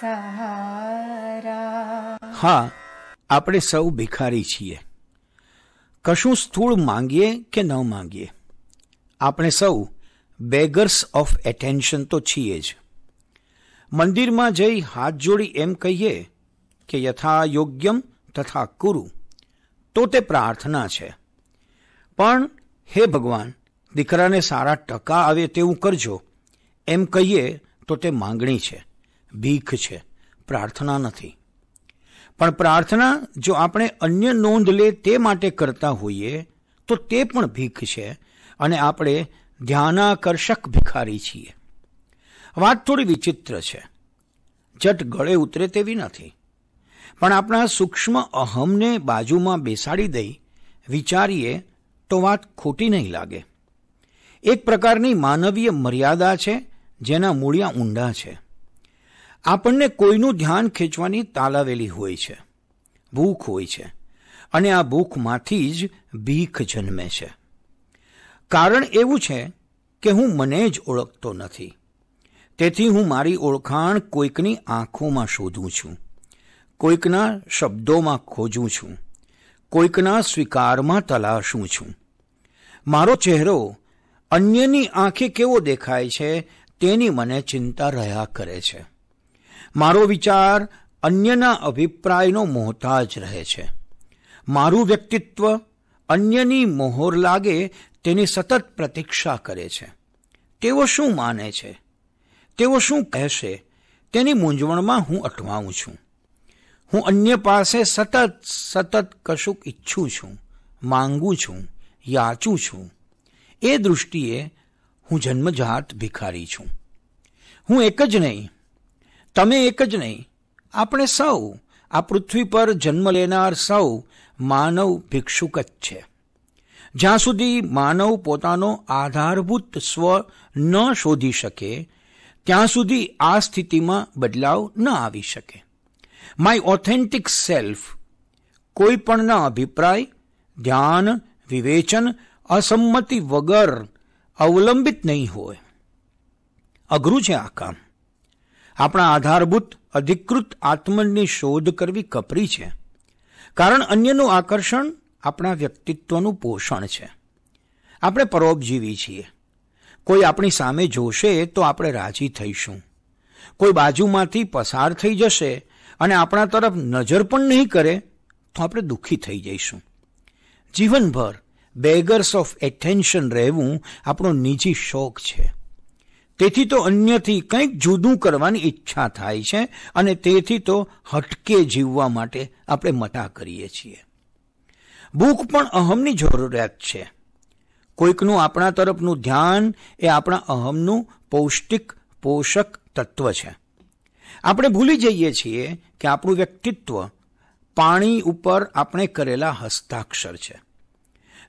સહારા હા આપણે સૌ ભિખારી છીએ કશું સ્થૂળ માંગીએ કે ન માંગીએ આપણે સૌ બેગર્સ ઓફ એટેન્શન તો છીએ જ મંદિરમાં જઈ હાથ જોડી એમ કહીએ કે યથા યોગ્યમ તથા કુરુ તો તે પ્રાર્થના છે પણ હે ભગવાન દીકરાને સારા ટકા આવે તેવું કરજો એમ કહીએ તો તે માંગણી છે ભીખ છે પ્રાર્થના નથી પણ પ્રાર્થના જો આપણે અન્ય નોંધ લે તે માટે કરતા હોઈએ તો તે પણ ભીખ છે અને આપણે ધ્યાનાકર્ષક ભિખારી છીએ વાત થોડી વિચિત્ર છે જટ ગળે ઉતરે તેવી નથી પણ આપણા સૂક્ષ્મ અહમને બાજુમાં બેસાડી દઈ વિચારીએ તો વાત ખોટી નહીં લાગે એક પ્રકારની માનવીય મર્યાદા છે જેના મૂળિયા ઊંડા છે આપણને કોઈનું ધ્યાન ખેંચવાની તાલાવેલી હોય છે ભૂખ હોય છે અને આ ભૂખમાંથી જ ભીખ જન્મે છે કારણ એવું છે કે હું મને જ ઓળખતો નથી તેથી હું મારી ઓળખાણ કોઈકની આંખોમાં શોધું છું કોઈકના શબ્દોમાં ખોજું છું કોઈકના સ્વીકારમાં તલાશું છું મારો ચહેરો અન્યની આંખે કેવો દેખાય છે તેની મને ચિંતા રહ્યા કરે છે મારો વિચાર અન્યના અભિપ્રાયનો મોહતાજ રહે છે મારું વ્યક્તિત્વ અન્યની મોહર લાગે તેની સતત પ્રતીક્ષા કરે છે તેઓ શું માને છે તેઓ શું કહેશે તેની મૂંઝવણમાં હું અટવાઉં છું હું અન્ય પાસે સતત સતત કશુંક ઈચ્છું છું માંગું છું યાચું છું એ દૃષ્ટિએ હું જન્મજાત ભિખારી છું હું એક જ નહીં તમે એક જ નહીં આપણે સૌ આ પૃથ્વી પર જન્મ લેનાર સૌ માનવ ભિક્ષુક જ છે જ્યાં સુધી માનવ પોતાનો આધારભૂત સ્વ ન શોધી શકે ત્યાં સુધી આ સ્થિતિમાં બદલાવ ન આવી શકે માય ઓથેન્ટિક સેલ્ફ કોઈપણના અભિપ્રાય ધ્યાન વિવેચન અસંમતિ વગર અવલંબિત નહીં હોય અઘરું છે આ કામ આપણા આધારભૂત અધિકૃત આત્મની શોધ કરવી કપરી છે કારણ અન્યનું આકર્ષણ આપણા વ્યક્તિત્વનું પોષણ છે આપણે પરોપજીવી છીએ કોઈ આપણી સામે જોશે તો આપણે રાજી થઈશું કોઈ બાજુમાંથી પસાર થઈ જશે અને આપણા તરફ નજર પણ નહીં કરે તો આપણે દુઃખી થઈ જઈશું જીવનભર બેગર્સ ઓફ એટેન્શન રહેવું આપણો નિજી શોખ છે તેથી તો અન્યથી કંઈક જુદું કરવાની ઈચ્છા થાય છે અને તેથી તો હટકે જીવવા માટે આપણે મતા કરીએ છીએ ભૂખ પણ અહમની જરૂરિયાત છે કોઈકનું આપણા તરફનું ધ્યાન એ આપણા અહમનું પૌષ્ટિક પોષક તત્વ છે આપણે ભૂલી જઈએ છીએ કે આપણું વ્યક્તિત્વ પાણી ઉપર આપણે કરેલા હસ્તાક્ષર છે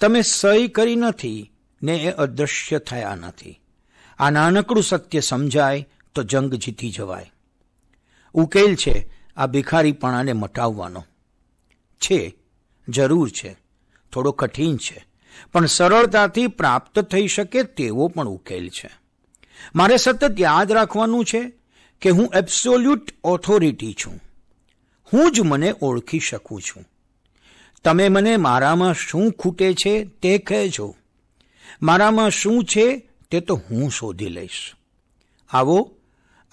તમે સહી કરી નથી ને એ અદૃશ્ય થયા નથી આ નાનકડું સત્ય સમજાય તો જંગ જીતી જવાય ઉકેલ છે આ ભિખારીપણાને મટાવવાનો છે જરૂર છે થોડો કઠિન છે પણ સરળતાથી પ્રાપ્ત થઈ શકે તેવો પણ ઉકેલ છે મારે સતત યાદ રાખવાનું છે કે હું એબ્સોલ્યુટ ઓથોરિટી છું હું જ મને ઓળખી શકું છું તમે મને મારામાં શું ખૂટે છે તે કહેજો મારામાં શું છે તે તો હું શોધી લઈશ આવો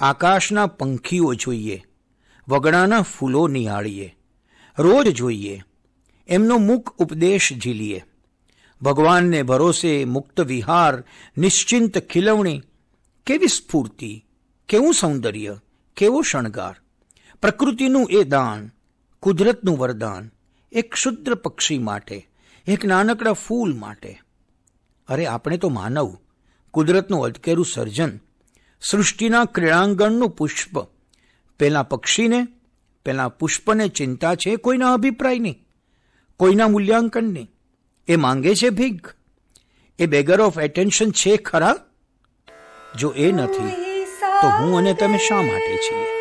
આકાશના પંખીઓ જોઈએ વગડાના ફૂલો નિહાળીએ રોજ જોઈએ એમનો મુક ઉપદેશ ઝીલીએ ભગવાનને ભરોસે મુક્ત વિહાર નિશ્ચિંત ખીલવણી કેવી સ્ફૂર્તિ કેવું સૌંદર્ય કેવો શણગાર પ્રકૃતિનું એ દાન કુદરતનું વરદાન એક ક્ષુદ્ર પક્ષી માટે એક નાનકડા ફૂલ માટે અરે આપણે તો માનવ કુદરતનું અટકેરું સર્જન સૃષ્ટિના ક્રીડાંગણનું પુષ્પ પહેલાં પક્ષીને પહેલાં પુષ્પને ચિંતા છે કોઈના અભિપ્રાયની કોઈના મૂલ્યાંકનની એ માંગે છે ભીખ એ બેગર ઓફ એટેન્શન છે ખરા જો એ નથી તો હું અને તમે શા માટે છીએ